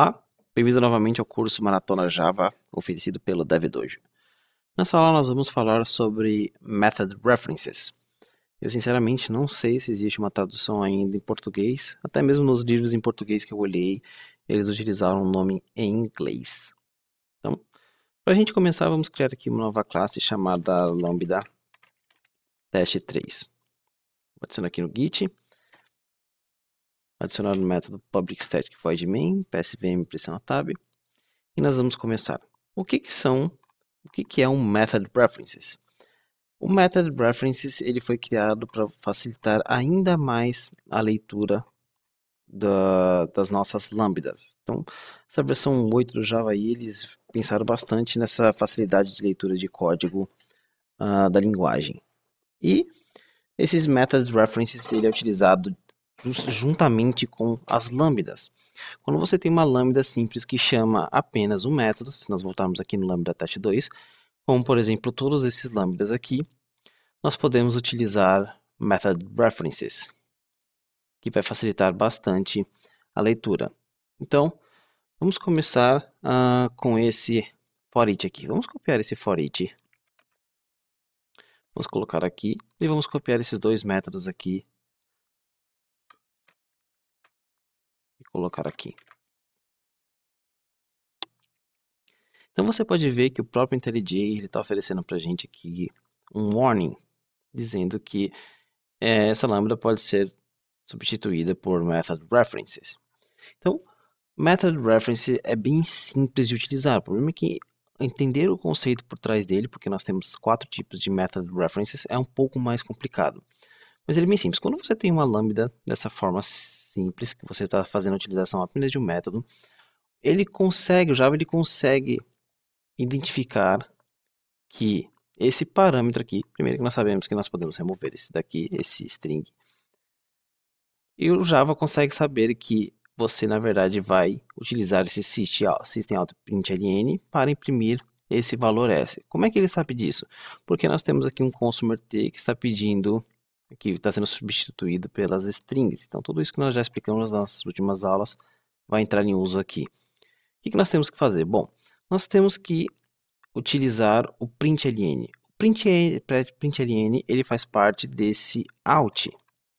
Olá, bem-vindo novamente ao curso Maratona Java, oferecido pelo DevDojo. Nessa aula nós vamos falar sobre Method References. Eu sinceramente não sei se existe uma tradução ainda em português, até mesmo nos livros em português que eu olhei, eles utilizaram o nome em inglês. Então, para a gente começar, vamos criar aqui uma nova classe chamada Lambda Teste 3. Vou adicionar aqui no Git adicionar o método public static void main, psvm pressiona tab, e nós vamos começar. O que, que são, o que, que é um method references? O method references ele foi criado para facilitar ainda mais a leitura da, das nossas lambdas. Então, essa versão 8 do Java aí eles pensaram bastante nessa facilidade de leitura de código uh, da linguagem. E esses methods references ele é utilizado juntamente com as lambdas. Quando você tem uma lambda simples que chama apenas um método, se nós voltarmos aqui no lambda teste 2, como por exemplo todos esses lambdas aqui, nós podemos utilizar method references, que vai facilitar bastante a leitura. Então, vamos começar uh, com esse for each aqui. Vamos copiar esse for each. Vamos colocar aqui e vamos copiar esses dois métodos aqui colocar aqui. Então você pode ver que o próprio IntelliJ está oferecendo para a gente aqui um warning, dizendo que é, essa lambda pode ser substituída por method references. Então, method reference é bem simples de utilizar. O problema é que entender o conceito por trás dele, porque nós temos quatro tipos de method references, é um pouco mais complicado. Mas ele é bem simples. Quando você tem uma lambda dessa forma simples, que você está fazendo a utilização apenas de um método, ele consegue, o Java ele consegue identificar que esse parâmetro aqui, primeiro que nós sabemos que nós podemos remover esse daqui, esse string, e o Java consegue saber que você, na verdade, vai utilizar esse system print para imprimir esse valor S. Como é que ele sabe disso? Porque nós temos aqui um consumer T que está pedindo que está sendo substituído pelas strings. Então, tudo isso que nós já explicamos nas últimas aulas vai entrar em uso aqui. O que nós temos que fazer? Bom, nós temos que utilizar o println. O println, println ele faz parte desse out.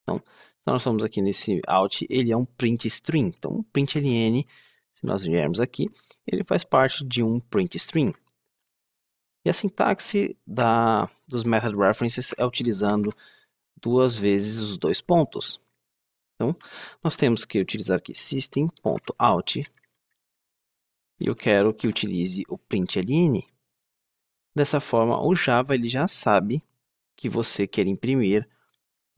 Então, nós estamos aqui nesse out, ele é um print string. Então, o println, se nós viermos aqui, ele faz parte de um print string. E a sintaxe da, dos method references é utilizando duas vezes os dois pontos. Então, nós temos que utilizar aqui system.out e eu quero que utilize o println. Dessa forma, o Java ele já sabe que você quer imprimir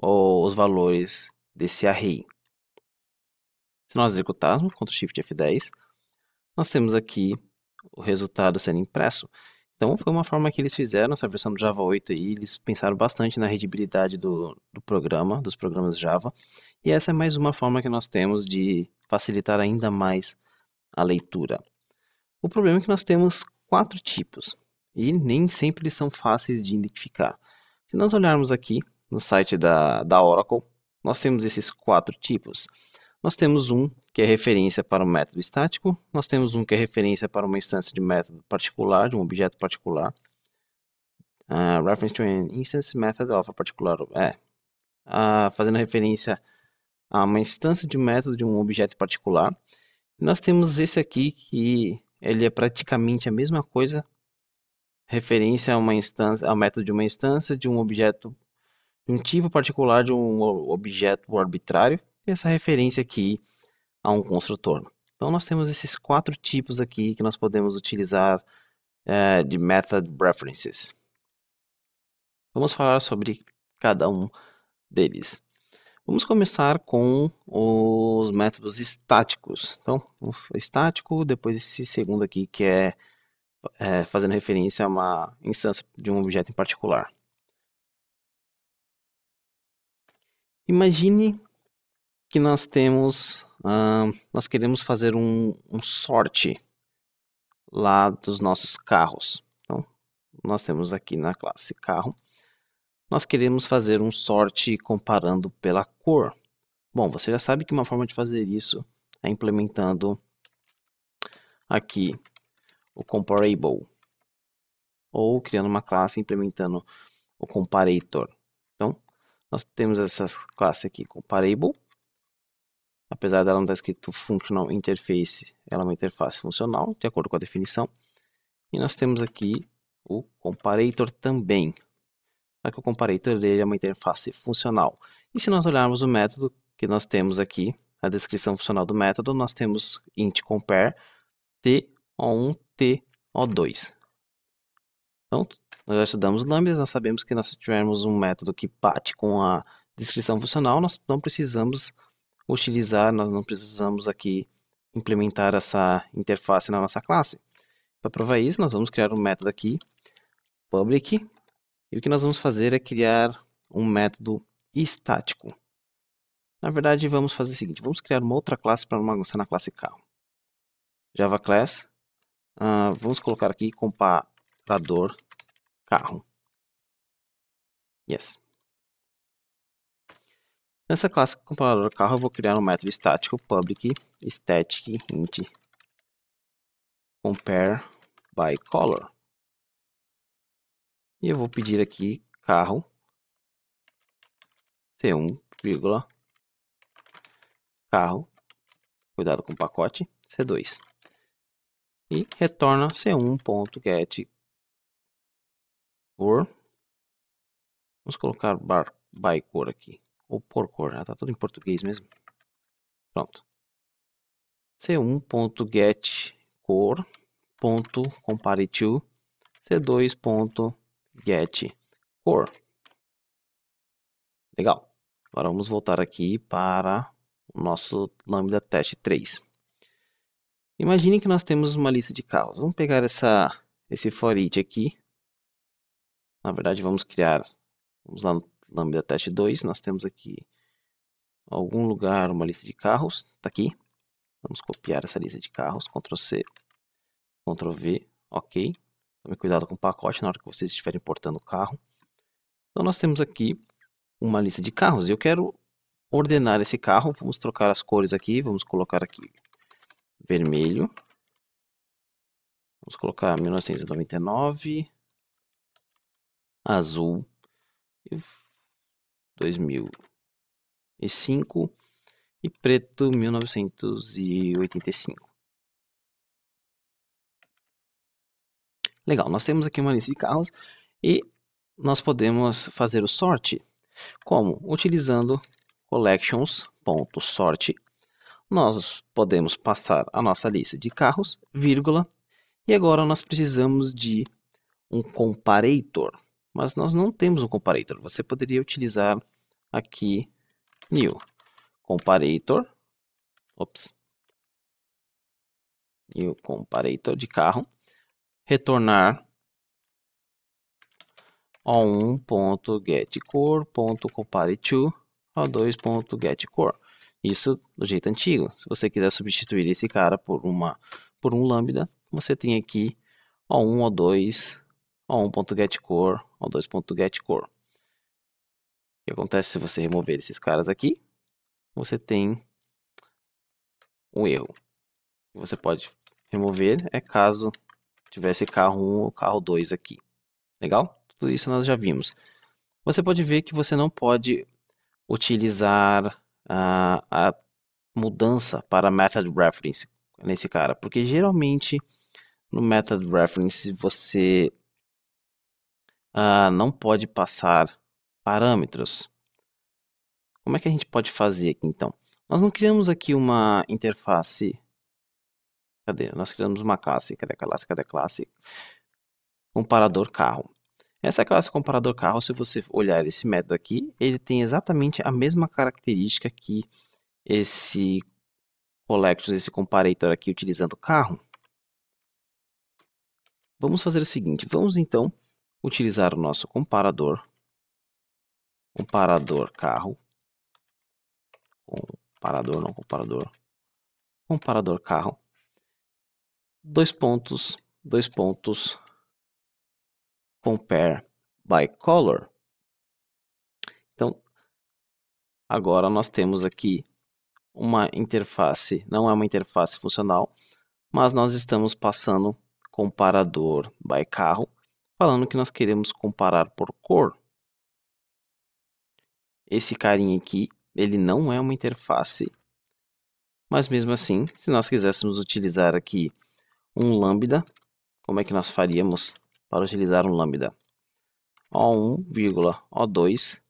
os valores desse array. Se nós executarmos Ctrl Shift F10, nós temos aqui o resultado sendo impresso. Então foi uma forma que eles fizeram essa versão do Java 8 e eles pensaram bastante na redibilidade do, do programa, dos programas Java, e essa é mais uma forma que nós temos de facilitar ainda mais a leitura. O problema é que nós temos quatro tipos, e nem sempre eles são fáceis de identificar. Se nós olharmos aqui no site da, da Oracle, nós temos esses quatro tipos. Nós temos um que é referência para um método estático, nós temos um que é referência para uma instância de método particular, de um objeto particular. Uh, reference to an instance method of a particular. É. Uh, fazendo referência a uma instância de método de um objeto particular. nós temos esse aqui que ele é praticamente a mesma coisa, referência a uma instância, ao método de uma instância de um objeto, de um tipo particular de um objeto arbitrário essa referência aqui a um construtor. Então nós temos esses quatro tipos aqui que nós podemos utilizar eh, de method references. Vamos falar sobre cada um deles. Vamos começar com os métodos estáticos. Então, o estático, depois esse segundo aqui que é, é fazendo referência a uma instância de um objeto em particular. Imagine que nós temos, uh, nós queremos fazer um, um sorte lá dos nossos carros. Então, nós temos aqui na classe carro, nós queremos fazer um sorte comparando pela cor. Bom, você já sabe que uma forma de fazer isso é implementando aqui o comparable ou criando uma classe implementando o comparator. Então, nós temos essa classe aqui comparable apesar dela não estar tá escrito Functional Interface, ela é uma interface funcional, de acordo com a definição. E nós temos aqui o comparator também. Só que o comparator dele é uma interface funcional. E se nós olharmos o método que nós temos aqui, a descrição funcional do método, nós temos int compare to1 to2. Então, nós já estudamos lambdas, nós sabemos que nós tivermos um método que bate com a descrição funcional, nós não precisamos utilizar, nós não precisamos aqui implementar essa interface na nossa classe. Para provar isso, nós vamos criar um método aqui, public, e o que nós vamos fazer é criar um método estático. Na verdade, vamos fazer o seguinte, vamos criar uma outra classe para não bagunçar na classe carro. Java class, uh, vamos colocar aqui comparador carro. Yes. Nessa classe comparador carro, eu vou criar um método estático public static int compare by color. E eu vou pedir aqui carro C1, vírgula, carro, cuidado com o pacote, C2. E retorna C1.get cor. Vamos colocar bar, by cor aqui. Ou porco, já tá tudo em português mesmo. Pronto. C1.get cor ponto compare c2.get cor. Legal. Agora vamos voltar aqui para o nosso lambda test 3. Imagine que nós temos uma lista de carros. Vamos pegar essa, esse for each aqui. Na verdade, vamos criar, vamos lá no lambda test 2, nós temos aqui algum lugar uma lista de carros, está aqui. Vamos copiar essa lista de carros, Ctrl C, Ctrl V, ok. Tome cuidado com o pacote na hora que vocês estiverem importando o carro. Então nós temos aqui uma lista de carros. Eu quero ordenar esse carro, vamos trocar as cores aqui, vamos colocar aqui vermelho. Vamos colocar 1999, azul. 2005 e preto 1985. Legal, nós temos aqui uma lista de carros e nós podemos fazer o sorte. Como? Utilizando collections.sort. Nós podemos passar a nossa lista de carros, vírgula, e agora nós precisamos de um comparator. Mas nós não temos um comparator. Você poderia utilizar aqui new comparator, ops, new comparator de carro, retornar o1.getCore.compareTo o2.getCore. Isso do jeito antigo. Se você quiser substituir esse cara por uma por um lambda, você tem aqui o1, o2, o1.getCore, o2.getCore. O que acontece se você remover esses caras aqui? Você tem um erro. Você pode remover é caso tivesse carro 1 ou carro 2 aqui. Legal? Tudo isso nós já vimos. Você pode ver que você não pode utilizar a, a mudança para method reference nesse cara, porque geralmente no method reference você uh, não pode passar parâmetros. Como é que a gente pode fazer aqui então? Nós não criamos aqui uma interface. Cadê? Nós criamos uma classe. Cadê a classe? Cadê a classe? Comparador carro. Essa classe comparador carro, se você olhar esse método aqui, ele tem exatamente a mesma característica que esse collectors, esse comparator aqui utilizando carro. Vamos fazer o seguinte, vamos então utilizar o nosso comparador Comparador carro. Comparador, não comparador. Comparador carro. Dois pontos, dois pontos. Compare by color. Então, agora nós temos aqui uma interface, não é uma interface funcional, mas nós estamos passando comparador by carro, falando que nós queremos comparar por cor esse carinha aqui, ele não é uma interface. Mas mesmo assim, se nós quiséssemos utilizar aqui um lambda, como é que nós faríamos para utilizar um lambda? o o 2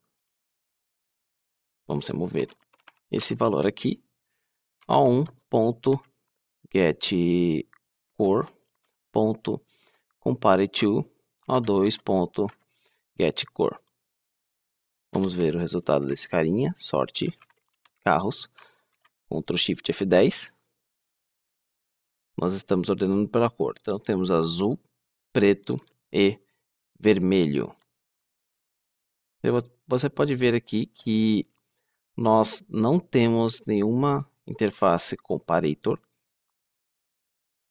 vamos remover esse valor aqui, O1.getCore.compareTo, O2.getCore. Vamos ver o resultado desse carinha. Sorte. Carros. Ctrl Shift F10. Nós estamos ordenando pela cor. Então temos azul, preto e vermelho. Você pode ver aqui que nós não temos nenhuma interface comparator.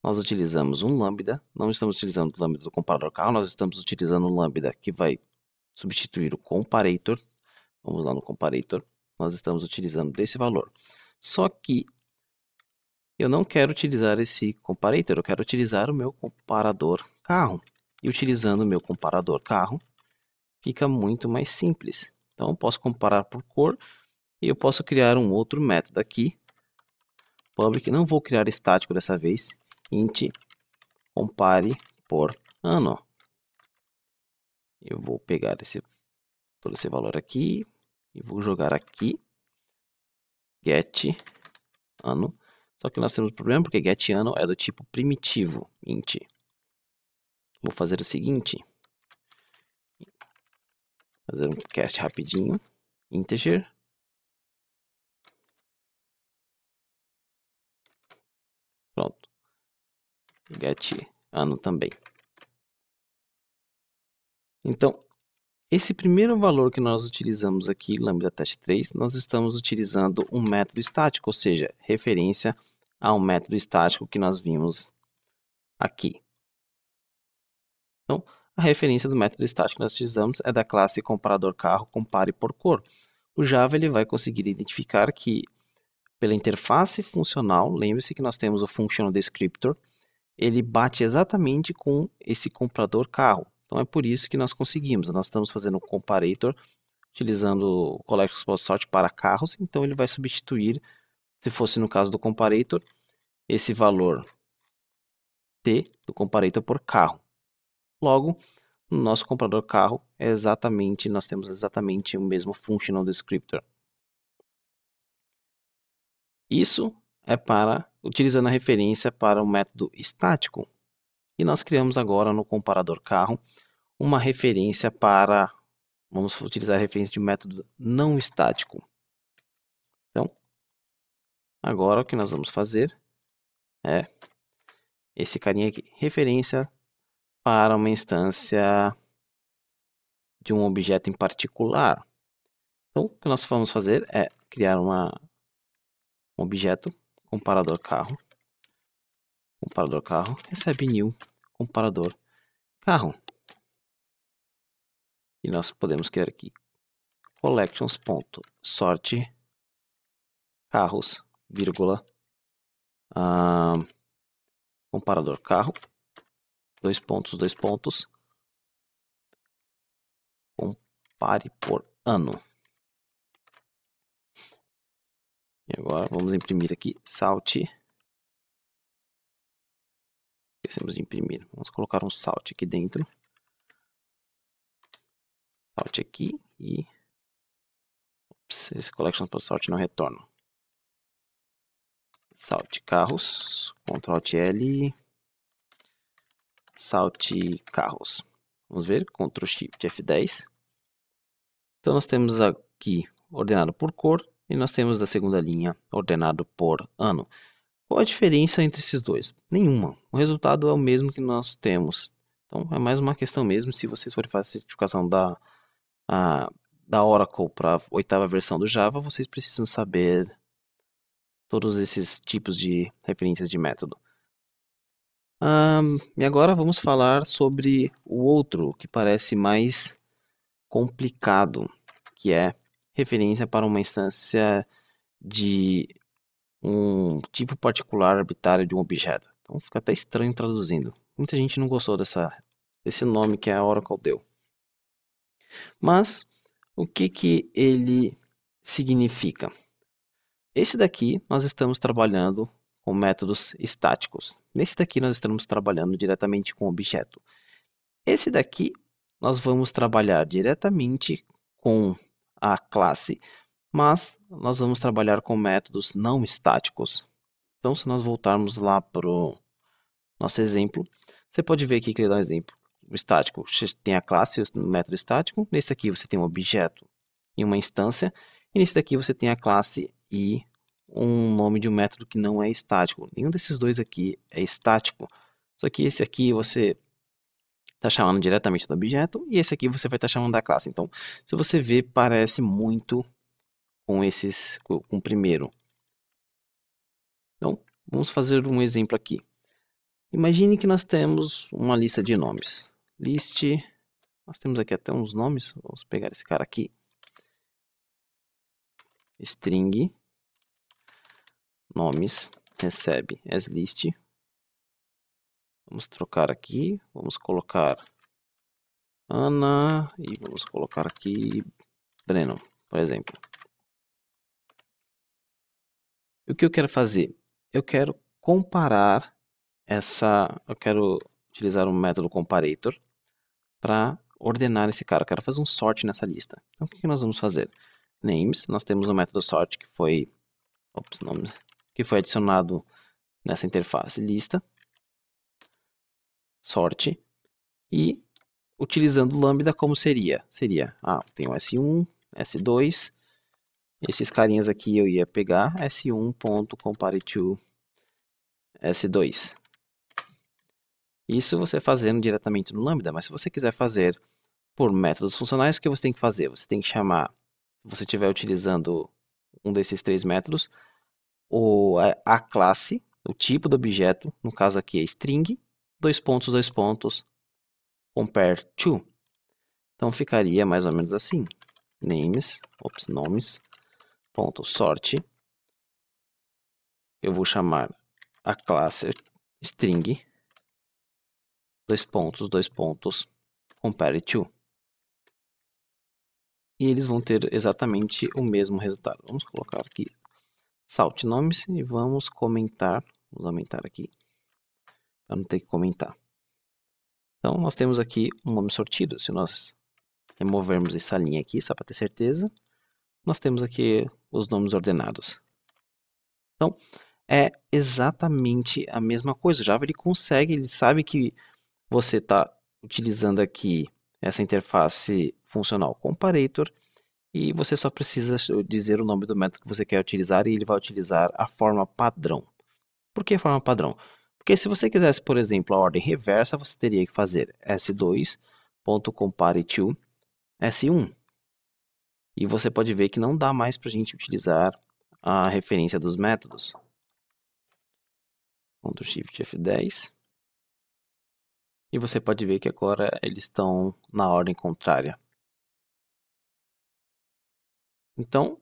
Nós utilizamos um lambda, não estamos utilizando o lambda do comparador carro, nós estamos utilizando o lambda que vai substituir o comparator Vamos lá no comparator. Nós estamos utilizando desse valor. Só que eu não quero utilizar esse comparator, eu quero utilizar o meu comparador carro. E utilizando o meu comparador carro, fica muito mais simples. Então, eu posso comparar por cor e eu posso criar um outro método aqui. Public, não vou criar estático dessa vez. int compare por ano. Eu vou pegar esse todo esse valor aqui e vou jogar aqui get ano. Só que nós temos um problema porque get ano é do tipo primitivo, int. Vou fazer o seguinte, fazer um cast rapidinho, integer Pronto. Get ano também. Então, esse primeiro valor que nós utilizamos aqui, lambda test 3, nós estamos utilizando um método estático, ou seja, referência a um método estático que nós vimos aqui. Então, a referência do método estático que nós utilizamos é da classe comparador carro compare por cor. O Java ele vai conseguir identificar que pela interface funcional, lembre-se que nós temos o functional descriptor, ele bate exatamente com esse comprador carro. Então é por isso que nós conseguimos. Nós estamos fazendo um comparator utilizando o Collection Spot Sort para carros, então ele vai substituir, se fosse no caso do comparator, esse valor T do comparator por carro. Logo, no nosso comprador carro é exatamente, nós temos exatamente o mesmo functional descriptor. Isso é para utilizando a referência para o método estático, e nós criamos agora no comparador carro uma referência para, vamos utilizar a referência de método não estático. Então, agora o que nós vamos fazer é esse carinha aqui, referência para uma instância de um objeto em particular. Então, o que nós vamos fazer é criar uma, um objeto, comparador carro, comparador carro, recebe new comparador carro. E nós podemos criar aqui collections.sorte carros, vírgula, ah, comparador carro, dois pontos, dois pontos, compare por ano. E agora vamos imprimir aqui, salte Esquecemos de imprimir. Vamos colocar um salt aqui dentro. Salt aqui e... Ops, esse salt não retorna. Salt carros, Ctrl L, Salt carros. Vamos ver, Ctrl Shift F10. Então nós temos aqui ordenado por cor e nós temos da segunda linha ordenado por ano. Qual a diferença entre esses dois? Nenhuma. O resultado é o mesmo que nós temos. Então é mais uma questão mesmo. Se vocês forem fazer a certificação da, a, da Oracle para a oitava versão do Java, vocês precisam saber todos esses tipos de referências de método. Um, e agora vamos falar sobre o outro que parece mais complicado, que é referência para uma instância de um tipo particular arbitrário de um objeto. Então fica até estranho traduzindo. Muita gente não gostou dessa, desse nome que é a Oracle deu. Mas o que, que ele significa? Esse daqui nós estamos trabalhando com métodos estáticos. Nesse daqui nós estamos trabalhando diretamente com objeto. Esse daqui nós vamos trabalhar diretamente com a classe mas nós vamos trabalhar com métodos não estáticos. Então, se nós voltarmos lá para o nosso exemplo, você pode ver aqui que ele dá um exemplo. O estático você tem a classe, o método estático. Nesse aqui você tem um objeto e uma instância. E nesse daqui você tem a classe e um nome de um método que não é estático. Nenhum desses dois aqui é estático. Só que esse aqui você está chamando diretamente do objeto e esse aqui você vai estar tá chamando da classe. Então, se você ver, parece muito com esses com o primeiro. Então, vamos fazer um exemplo aqui. Imagine que nós temos uma lista de nomes. List, nós temos aqui até uns nomes, vamos pegar esse cara aqui. String nomes recebe as list. Vamos trocar aqui, vamos colocar Ana e vamos colocar aqui Breno, por exemplo o que eu quero fazer? Eu quero comparar essa. Eu quero utilizar o um método comparator para ordenar esse cara. Eu quero fazer um sort nessa lista. Então, o que nós vamos fazer? Names, nós temos o um método sort que foi, ops, nome, que foi adicionado nessa interface lista, sort, e utilizando lambda como seria? Seria, ah, tem o S1, S2, esses carinhas aqui eu ia pegar s1.compare to s2. Isso você fazendo diretamente no Lambda, mas se você quiser fazer por métodos funcionais, o que você tem que fazer? Você tem que chamar, se você estiver utilizando um desses três métodos, o, a classe, o tipo do objeto, no caso aqui é string, dois pontos, dois pontos, compare to. Então ficaria mais ou menos assim, names, ops, nomes, ponto .sorte, eu vou chamar a classe string, dois pontos, dois pontos, compare to. E eles vão ter exatamente o mesmo resultado. Vamos colocar aqui salt nomes e vamos comentar, vamos aumentar aqui, para não ter que comentar. Então, nós temos aqui um nome sortido. Se nós removermos essa linha aqui, só para ter certeza, nós temos aqui os nomes ordenados. Então, é exatamente a mesma coisa. O Java ele consegue, ele sabe que você está utilizando aqui essa interface funcional comparator e você só precisa dizer o nome do método que você quer utilizar e ele vai utilizar a forma padrão. Por que a forma padrão? Porque se você quisesse, por exemplo, a ordem reversa, você teria que fazer s2.compareTo s1. E você pode ver que não dá mais para a gente utilizar a referência dos métodos. Ctrl Shift F10. E você pode ver que agora eles estão na ordem contrária. Então,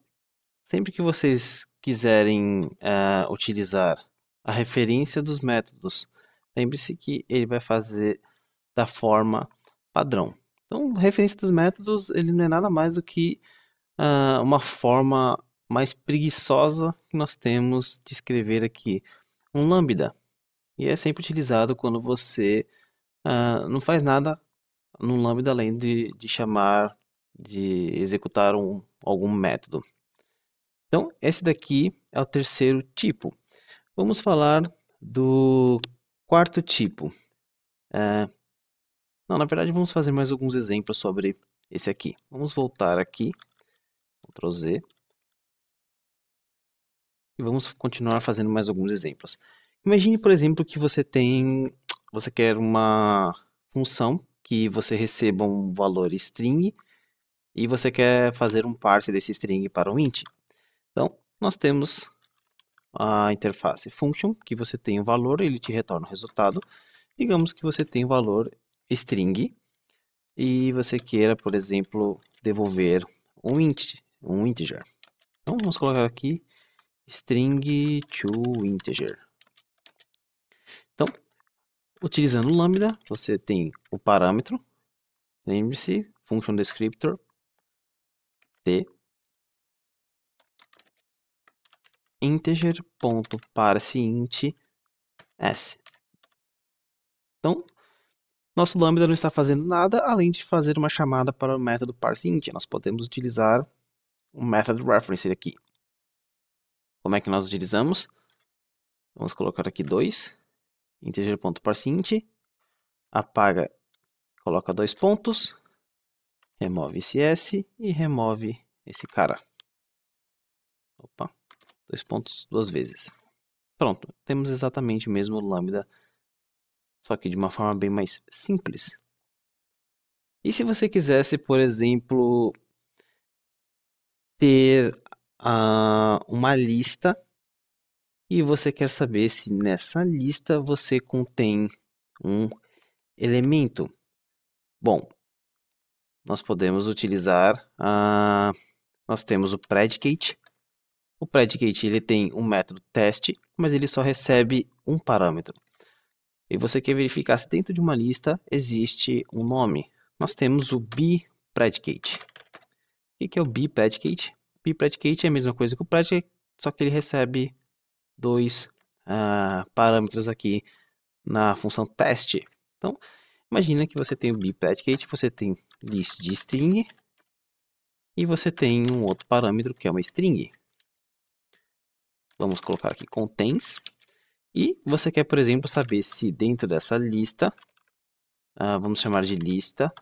sempre que vocês quiserem uh, utilizar a referência dos métodos, lembre-se que ele vai fazer da forma padrão. Então, referência dos métodos, ele não é nada mais do que uh, uma forma mais preguiçosa que nós temos de escrever aqui um lambda. E é sempre utilizado quando você uh, não faz nada no lambda além de, de chamar, de executar um, algum método. Então, esse daqui é o terceiro tipo. Vamos falar do quarto tipo. Uh, não, na verdade vamos fazer mais alguns exemplos sobre esse aqui. Vamos voltar aqui, Ctrl Z. E vamos continuar fazendo mais alguns exemplos. Imagine, por exemplo, que você tem, você quer uma função que você receba um valor string e você quer fazer um parse desse string para um int. Então, nós temos a interface function, que você tem o um valor, ele te retorna o resultado. Digamos que você tem o um valor string e você queira, por exemplo, devolver um, int, um integer. Então vamos colocar aqui string to integer. Então, utilizando o lambda, você tem o parâmetro, lembre-se, function descriptor t integer.parseInt s. Então, nosso Lambda não está fazendo nada além de fazer uma chamada para o método parseInt. Nós podemos utilizar o method reference aqui. Como é que nós utilizamos? Vamos colocar aqui 2, integer.parseInt, apaga, coloca dois pontos, remove esse S e remove esse cara. Opa, dois pontos duas vezes. Pronto, temos exatamente o mesmo lambda só que de uma forma bem mais simples. E se você quisesse, por exemplo, ter uh, uma lista e você quer saber se nessa lista você contém um elemento. Bom, nós podemos utilizar, uh, nós temos o predicate. O predicate ele tem um método teste, mas ele só recebe um parâmetro e você quer verificar se dentro de uma lista existe um nome. Nós temos o predicate. O que é o bpredicate? predicate é a mesma coisa que o predicate, só que ele recebe dois uh, parâmetros aqui na função teste. Então, imagina que você tem o predicate, você tem list de string e você tem um outro parâmetro que é uma string. Vamos colocar aqui contains e você quer, por exemplo, saber se dentro dessa lista, uh, vamos chamar de lista,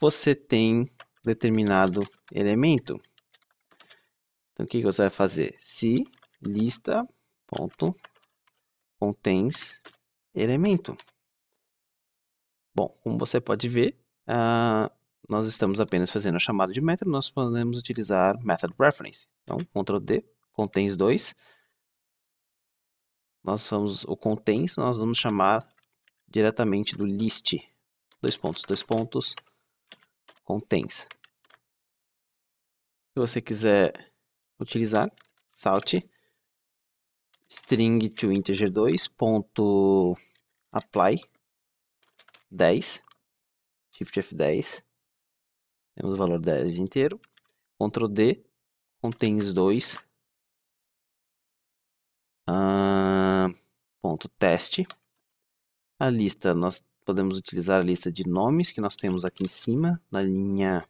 você tem determinado elemento. Então, o que você vai fazer? Se lista ponto contens elemento. Bom, como você pode ver, uh, nós estamos apenas fazendo a chamada de método, nós podemos utilizar method reference. Então, Ctrl D, contens 2, nós vamos, o contents, nós vamos chamar diretamente do list, dois pontos, dois pontos, contents. Se você quiser utilizar, salt string to integer 2.apply 10 shift F10 temos o valor 10 inteiro Ctrl D contens 2 ah, ponto teste. A lista, nós podemos utilizar a lista de nomes que nós temos aqui em cima, na linha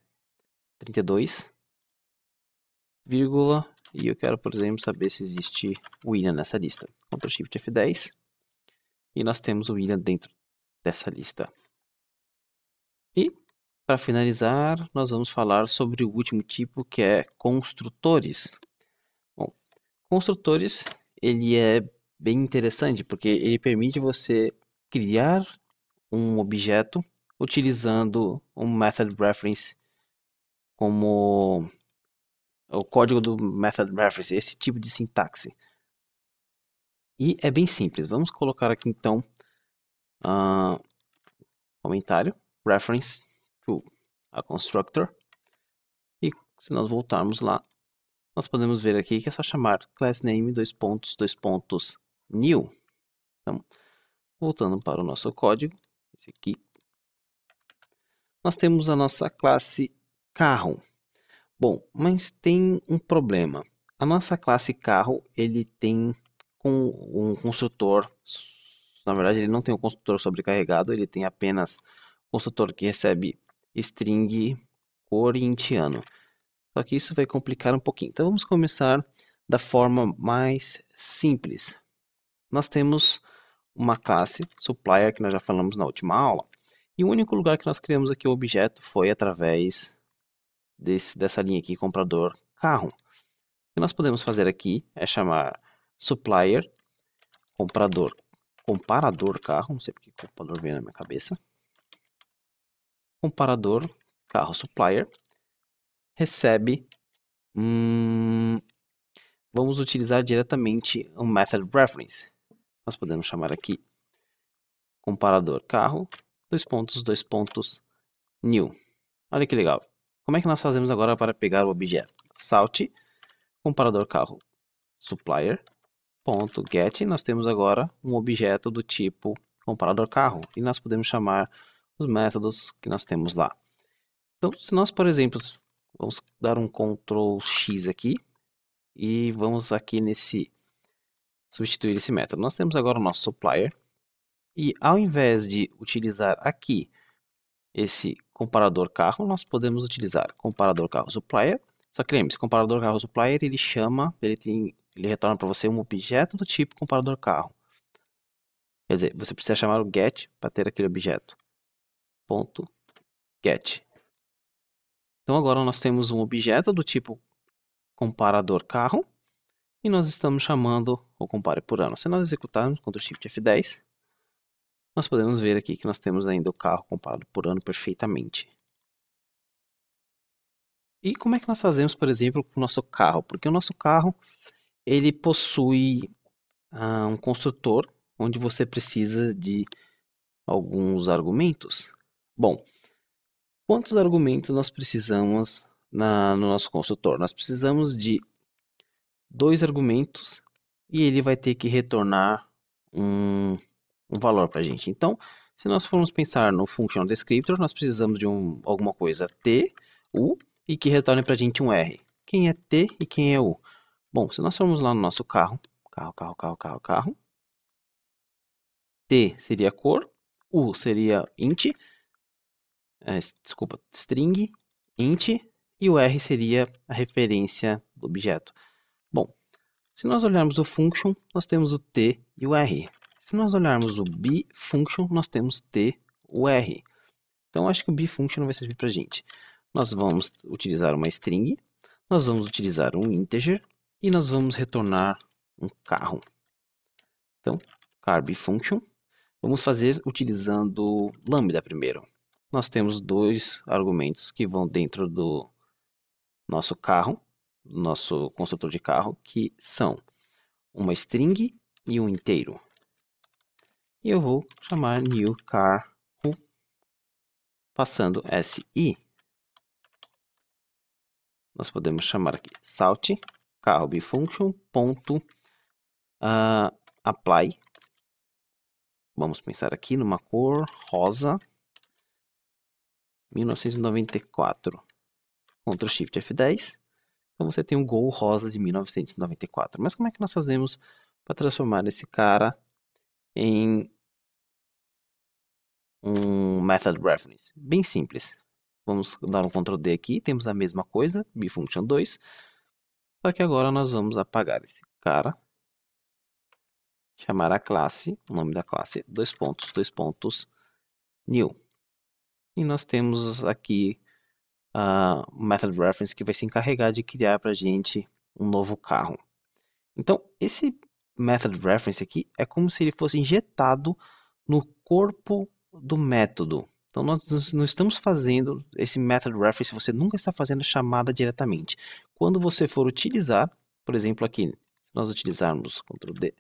32, vírgula, e eu quero, por exemplo, saber se existe William nessa lista. Ctrl Shift F10, e nós temos o William dentro dessa lista. E, para finalizar, nós vamos falar sobre o último tipo, que é construtores. Bom, construtores, ele é bem interessante, porque ele permite você criar um objeto utilizando um method reference como o código do method reference, esse tipo de sintaxe. E é bem simples. Vamos colocar aqui então uh, comentário reference to a constructor. E se nós voltarmos lá, nós podemos ver aqui que é só chamar class name dois pontos dois pontos new. Então, voltando para o nosso código, esse aqui, nós temos a nossa classe carro. Bom, mas tem um problema. A nossa classe carro, ele tem um construtor, na verdade ele não tem um construtor sobrecarregado, ele tem apenas construtor que recebe string corintiano. Só que isso vai complicar um pouquinho. Então vamos começar da forma mais simples nós temos uma classe supplier que nós já falamos na última aula. E o único lugar que nós criamos aqui o objeto foi através desse, dessa linha aqui, comprador carro. O que nós podemos fazer aqui é chamar supplier, comprador, comparador carro, não sei porque comprador veio na minha cabeça. Comparador carro supplier recebe, hum, vamos utilizar diretamente o um method reference nós podemos chamar aqui comparador carro, dois pontos, dois pontos, new. Olha que legal. Como é que nós fazemos agora para pegar o objeto? salt comparador carro, supplier, ponto, get. Nós temos agora um objeto do tipo comparador carro e nós podemos chamar os métodos que nós temos lá. Então, se nós, por exemplo, vamos dar um Ctrl X aqui e vamos aqui nesse substituir esse método. Nós temos agora o nosso supplier e ao invés de utilizar aqui esse comparador carro, nós podemos utilizar comparador carro supplier. Só que lembre-se, comparador carro supplier ele chama, ele, tem, ele retorna para você um objeto do tipo comparador carro. Quer dizer, você precisa chamar o get para ter aquele objeto. Ponto get. Então agora nós temos um objeto do tipo comparador carro e nós estamos chamando ou compare por ano. Se nós executarmos Ctrl Shift F10, nós podemos ver aqui que nós temos ainda o carro comparado por ano perfeitamente. E como é que nós fazemos, por exemplo, com o nosso carro? Porque o nosso carro ele possui ah, um construtor onde você precisa de alguns argumentos. Bom, quantos argumentos nós precisamos na, no nosso construtor? Nós precisamos de dois argumentos e ele vai ter que retornar um, um valor para a gente. Então, se nós formos pensar no functional descriptor, nós precisamos de um, alguma coisa T, U, e que retorne para a gente um R. Quem é T e quem é U? Bom, se nós formos lá no nosso carro, carro, carro, carro, carro, carro, T seria cor, U seria int, é, desculpa, string, int, e o R seria a referência do objeto. Se nós olharmos o function, nós temos o t e o r. Se nós olharmos o bifunction, nós temos t, o r. Então, acho que o bifunction vai servir para a gente. Nós vamos utilizar uma string, nós vamos utilizar um integer e nós vamos retornar um carro. Então, car bifunction. Vamos fazer utilizando lambda primeiro. Nós temos dois argumentos que vão dentro do nosso carro nosso construtor de carro, que são uma string e um inteiro. E eu vou chamar new carro passando si. Nós podemos chamar aqui salt carro function ponto uh, apply. Vamos pensar aqui numa cor rosa 1994. Ctrl Shift F10 então você tem o Gol Rosa de 1994. Mas como é que nós fazemos para transformar esse cara em um method reference? Bem simples. Vamos dar um Ctrl D aqui, temos a mesma coisa, bfunction 2. Só que agora nós vamos apagar esse cara. Chamar a classe, o nome da classe, dois pontos, dois pontos, new. E nós temos aqui uh, Method Reference que vai se encarregar de criar para a gente um novo carro. Então, esse Method Reference aqui é como se ele fosse injetado no corpo do método. Então, nós não estamos fazendo esse Method Reference, você nunca está fazendo a chamada diretamente. Quando você for utilizar, por exemplo, aqui, se nós utilizarmos Ctrl D,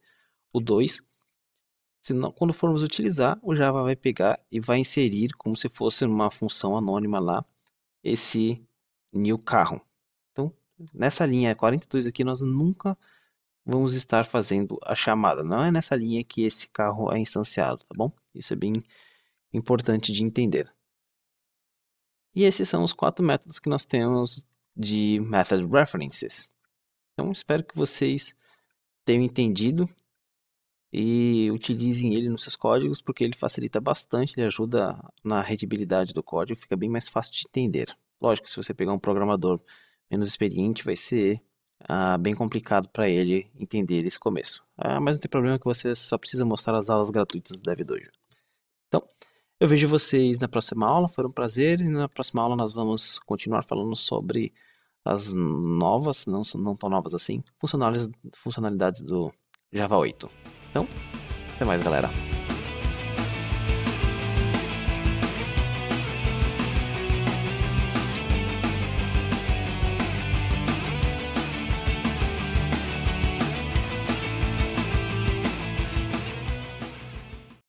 o 2, quando formos utilizar, o Java vai pegar e vai inserir como se fosse uma função anônima lá esse new carro. Então, nessa linha 42 aqui, nós nunca vamos estar fazendo a chamada. Não é nessa linha que esse carro é instanciado, tá bom? Isso é bem importante de entender. E esses são os quatro métodos que nós temos de Method References. Então, espero que vocês tenham entendido e utilizem ele nos seus códigos porque ele facilita bastante, ele ajuda na redibilidade do código, fica bem mais fácil de entender. Lógico, se você pegar um programador menos experiente, vai ser ah, bem complicado para ele entender esse começo. Ah, mas não tem problema que você só precisa mostrar as aulas gratuitas do DevDojo. Então, eu vejo vocês na próxima aula, foi um prazer, e na próxima aula nós vamos continuar falando sobre as novas, não, não tão novas assim, funcionalidades do Java 8. Então, até mais, galera.